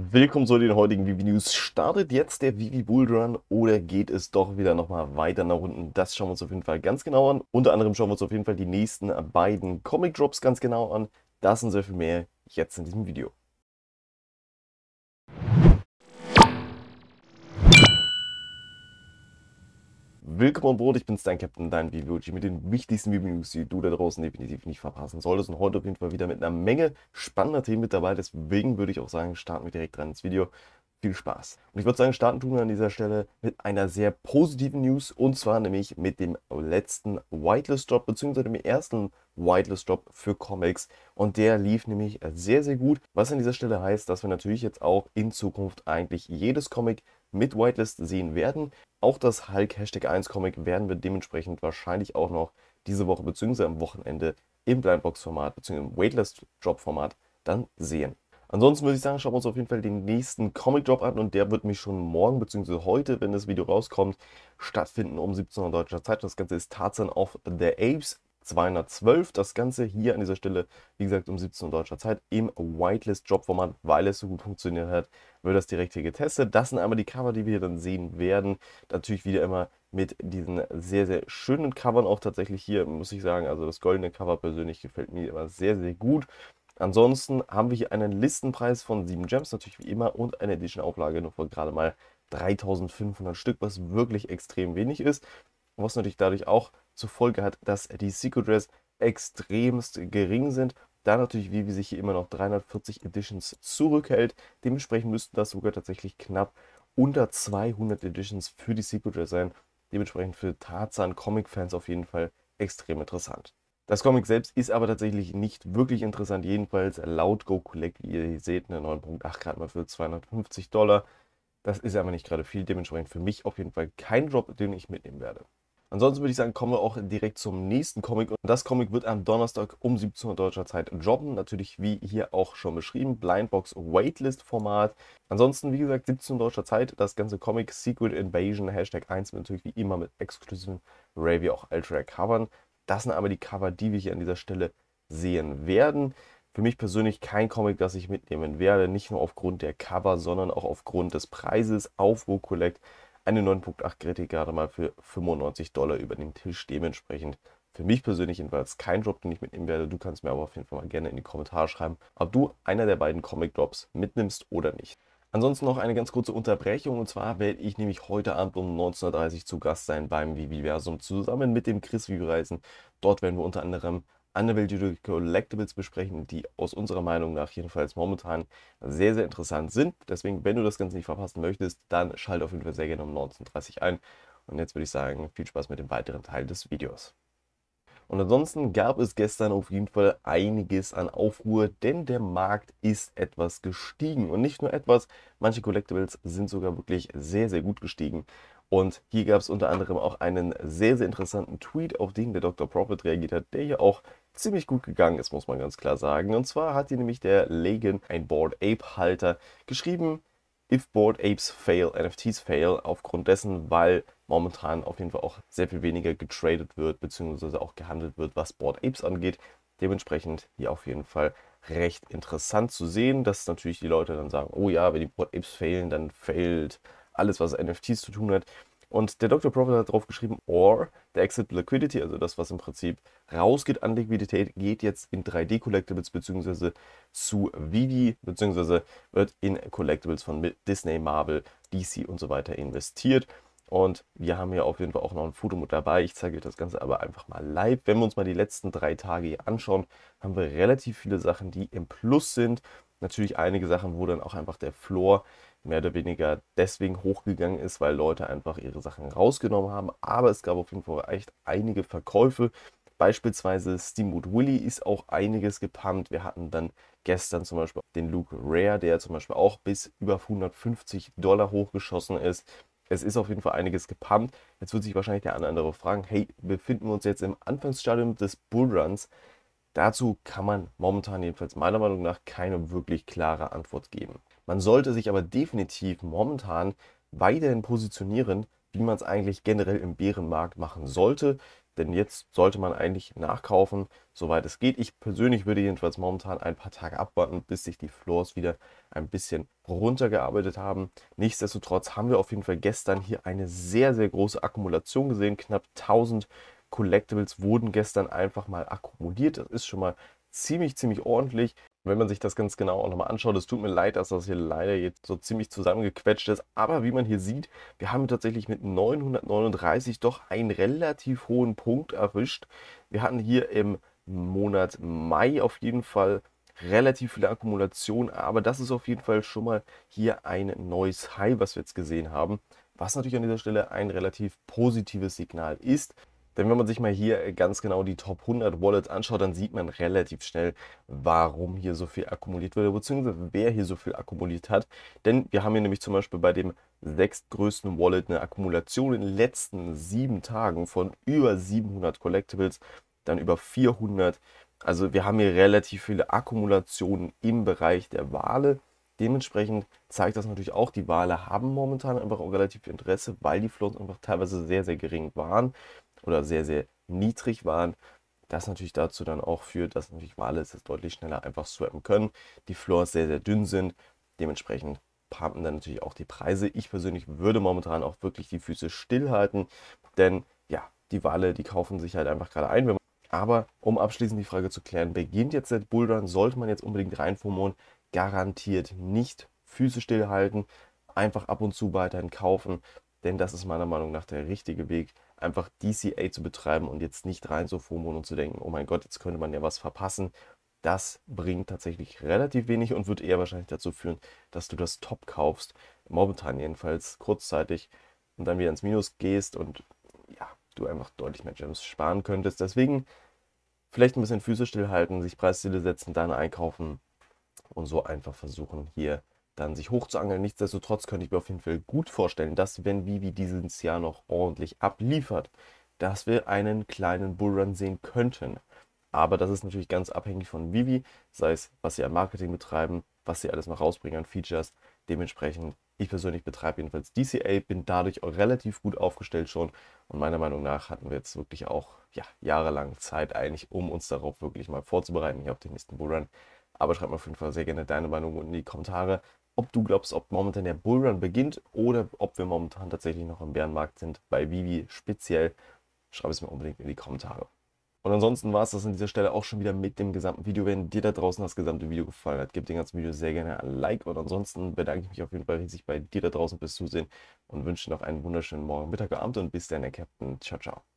Willkommen zu den heutigen Vivi News. Startet jetzt der Vivi Bull Run oder geht es doch wieder nochmal weiter nach unten? Das schauen wir uns auf jeden Fall ganz genau an. Unter anderem schauen wir uns auf jeden Fall die nächsten beiden Comic Drops ganz genau an. Das und sehr viel mehr jetzt in diesem Video. Willkommen an Bord, ich bin's, dein Captain, dein Vivucci, mit den wichtigsten News, die du da draußen definitiv nicht verpassen solltest. Und heute auf jeden Fall wieder mit einer Menge spannender Themen mit dabei. Deswegen würde ich auch sagen, starten wir direkt rein ins Video viel Spaß. Und ich würde sagen, starten tun wir an dieser Stelle mit einer sehr positiven News und zwar nämlich mit dem letzten Whitelist-Drop bzw. dem ersten Whitelist-Drop für Comics und der lief nämlich sehr, sehr gut, was an dieser Stelle heißt, dass wir natürlich jetzt auch in Zukunft eigentlich jedes Comic mit Whitelist sehen werden. Auch das Hulk Hashtag 1 Comic werden wir dementsprechend wahrscheinlich auch noch diese Woche bzw. am Wochenende im Blindbox-Format bzw. im Waitlist-Drop-Format dann sehen. Ansonsten würde ich sagen, schauen wir uns auf jeden Fall den nächsten Comic Drop an und der wird mich schon morgen bzw. heute, wenn das Video rauskommt, stattfinden um 17 Uhr deutscher Zeit. Das Ganze ist Tarzan of the Apes 212. Das Ganze hier an dieser Stelle, wie gesagt, um 17 Uhr deutscher Zeit im whitelist Drop format weil es so gut funktioniert hat, wird das direkt hier getestet. Das sind einmal die Cover, die wir dann sehen werden. Natürlich wieder immer mit diesen sehr, sehr schönen Covern auch tatsächlich hier, muss ich sagen. Also das goldene Cover persönlich gefällt mir immer sehr, sehr gut. Ansonsten haben wir hier einen Listenpreis von 7 Gems, natürlich wie immer, und eine Edition-Auflage nur von gerade mal 3500 Stück, was wirklich extrem wenig ist. Was natürlich dadurch auch zur Folge hat, dass die Secret Rares extremst gering sind. Da natürlich Vivi sich hier immer noch 340 Editions zurückhält. Dementsprechend müssten das sogar tatsächlich knapp unter 200 Editions für die Secret Rares sein. Dementsprechend für Tarzan-Comic-Fans auf jeden Fall extrem interessant. Das Comic selbst ist aber tatsächlich nicht wirklich interessant, jedenfalls laut Go Collect, wie ihr seht, eine 9.8 gerade mal für 250 Dollar. Das ist aber nicht gerade viel, dementsprechend für mich auf jeden Fall kein Job, den ich mitnehmen werde. Ansonsten würde ich sagen, kommen wir auch direkt zum nächsten Comic. Und das Comic wird am Donnerstag um 17 Uhr deutscher Zeit droppen. Natürlich, wie hier auch schon beschrieben, Blindbox Waitlist Format. Ansonsten, wie gesagt, 17 Uhr deutscher Zeit. Das ganze Comic Secret Invasion Hashtag 1 natürlich wie immer mit exklusiven Ravi auch Ultra Covern. Das sind aber die Cover, die wir hier an dieser Stelle sehen werden. Für mich persönlich kein Comic, das ich mitnehmen werde. Nicht nur aufgrund der Cover, sondern auch aufgrund des Preises auf WoCollect. Eine 9.8 Kritik gerade mal für 95 Dollar über den Tisch. Dementsprechend für mich persönlich jedenfalls kein Drop, den ich mitnehmen werde. Du kannst mir aber auf jeden Fall mal gerne in die Kommentare schreiben, ob du einer der beiden Comic Drops mitnimmst oder nicht. Ansonsten noch eine ganz kurze Unterbrechung und zwar werde ich nämlich heute Abend um 19.30 Uhr zu Gast sein beim Viviversum zusammen mit dem Chris Vivereisen. Dort werden wir unter anderem Annabelle Judy Collectibles besprechen, die aus unserer Meinung nach jedenfalls momentan sehr, sehr interessant sind. Deswegen, wenn du das Ganze nicht verpassen möchtest, dann schalte auf jeden Fall sehr gerne um 19.30 Uhr ein. Und jetzt würde ich sagen, viel Spaß mit dem weiteren Teil des Videos. Und ansonsten gab es gestern auf jeden Fall einiges an Aufruhr, denn der Markt ist etwas gestiegen. Und nicht nur etwas, manche Collectibles sind sogar wirklich sehr, sehr gut gestiegen. Und hier gab es unter anderem auch einen sehr, sehr interessanten Tweet, auf den der Dr. Profit reagiert hat, der ja auch ziemlich gut gegangen ist, muss man ganz klar sagen. Und zwar hat hier nämlich der Legen, ein Board Ape Halter, geschrieben, if Bored Apes fail, NFTs fail, aufgrund dessen, weil momentan auf jeden Fall auch sehr viel weniger getradet wird, beziehungsweise auch gehandelt wird, was Bored Apes angeht. Dementsprechend hier auf jeden Fall recht interessant zu sehen, dass natürlich die Leute dann sagen, oh ja, wenn die Bored Apes failen, dann failt alles, was NFTs zu tun hat. Und der Dr. Prophet hat drauf geschrieben, or der Exit Liquidity, also das, was im Prinzip rausgeht an Liquidität, geht jetzt in 3D Collectibles bzw. zu Vivi bzw. wird in Collectibles von Disney, Marvel, DC und so weiter investiert. Und wir haben hier auf jeden Fall auch noch ein Foto mit dabei. Ich zeige euch das Ganze aber einfach mal live. Wenn wir uns mal die letzten drei Tage hier anschauen, haben wir relativ viele Sachen, die im Plus sind. Natürlich einige Sachen, wo dann auch einfach der Floor mehr oder weniger deswegen hochgegangen ist, weil Leute einfach ihre Sachen rausgenommen haben. Aber es gab auf jeden Fall echt einige Verkäufe. Beispielsweise Steamboat Willy ist auch einiges gepumpt. Wir hatten dann gestern zum Beispiel den Luke Rare, der zum Beispiel auch bis über 150 Dollar hochgeschossen ist. Es ist auf jeden Fall einiges gepumpt. Jetzt wird sich wahrscheinlich der andere fragen, hey, befinden wir uns jetzt im Anfangsstadium des Bullruns? Dazu kann man momentan jedenfalls meiner Meinung nach keine wirklich klare Antwort geben. Man sollte sich aber definitiv momentan weiterhin positionieren, wie man es eigentlich generell im Bärenmarkt machen sollte. Denn jetzt sollte man eigentlich nachkaufen, soweit es geht. Ich persönlich würde jedenfalls momentan ein paar Tage abwarten, bis sich die Floors wieder ein bisschen runtergearbeitet haben. Nichtsdestotrotz haben wir auf jeden Fall gestern hier eine sehr, sehr große Akkumulation gesehen. Knapp 1000 Collectibles wurden gestern einfach mal akkumuliert. Das ist schon mal ziemlich, ziemlich ordentlich wenn man sich das ganz genau auch nochmal anschaut, es tut mir leid, dass das hier leider jetzt so ziemlich zusammengequetscht ist. Aber wie man hier sieht, wir haben tatsächlich mit 939 doch einen relativ hohen Punkt erwischt. Wir hatten hier im Monat Mai auf jeden Fall relativ viel Akkumulation, aber das ist auf jeden Fall schon mal hier ein neues High, was wir jetzt gesehen haben was natürlich an dieser Stelle ein relativ positives Signal ist. Denn wenn man sich mal hier äh, ganz genau die Top 100 Wallets anschaut, dann sieht man relativ schnell, warum hier so viel akkumuliert wurde, beziehungsweise wer hier so viel akkumuliert hat. Denn wir haben hier nämlich zum Beispiel bei dem sechstgrößten Wallet eine Akkumulation in den letzten sieben Tagen von über 700 Collectibles, dann über 400. Also wir haben hier relativ viele Akkumulationen im Bereich der Wale Dementsprechend zeigt das natürlich auch, die Wale haben momentan einfach auch relativ viel Interesse, weil die Flows einfach teilweise sehr, sehr gering waren oder sehr, sehr niedrig waren. Das natürlich dazu dann auch führt, dass natürlich Wale es deutlich schneller einfach swappen können, die Floors sehr, sehr dünn sind. Dementsprechend pumpen dann natürlich auch die Preise. Ich persönlich würde momentan auch wirklich die Füße stillhalten, denn ja, die Wale, die kaufen sich halt einfach gerade ein. Aber um abschließend die Frage zu klären, beginnt jetzt der Bullrun, sollte man jetzt unbedingt reinformulieren? garantiert nicht Füße stillhalten, einfach ab und zu weiterhin kaufen, denn das ist meiner Meinung nach der richtige Weg, einfach DCA zu betreiben und jetzt nicht rein so FOMO und zu denken, oh mein Gott, jetzt könnte man ja was verpassen. Das bringt tatsächlich relativ wenig und wird eher wahrscheinlich dazu führen, dass du das Top kaufst, momentan jedenfalls kurzzeitig und dann wieder ins Minus gehst und ja, du einfach deutlich mehr Gems sparen könntest. Deswegen vielleicht ein bisschen Füße stillhalten, sich Preisziele setzen, dann einkaufen, und so einfach versuchen, hier dann sich hochzuangeln. Nichtsdestotrotz könnte ich mir auf jeden Fall gut vorstellen, dass wenn Vivi dieses Jahr noch ordentlich abliefert, dass wir einen kleinen Bullrun sehen könnten. Aber das ist natürlich ganz abhängig von Vivi, sei es, was sie an Marketing betreiben, was sie alles noch rausbringen an Features. Dementsprechend, ich persönlich betreibe jedenfalls DCA, bin dadurch auch relativ gut aufgestellt schon. Und meiner Meinung nach hatten wir jetzt wirklich auch ja, jahrelang Zeit eigentlich, um uns darauf wirklich mal vorzubereiten, hier auf den nächsten Bullrun. Aber schreib mir auf jeden Fall sehr gerne deine Meinung unten in die Kommentare, ob du glaubst, ob momentan der Bullrun beginnt oder ob wir momentan tatsächlich noch im Bärenmarkt sind, bei Vivi speziell. Schreib es mir unbedingt in die Kommentare. Und ansonsten war es das an dieser Stelle auch schon wieder mit dem gesamten Video. Wenn dir da draußen das gesamte Video gefallen hat, gib dem ganzen Video sehr gerne ein Like. Und ansonsten bedanke ich mich auf jeden Fall riesig bei dir da draußen fürs Zusehen und wünsche dir noch einen wunderschönen Morgen, Mittag, Abend und bis dann, der Captain. Ciao, ciao.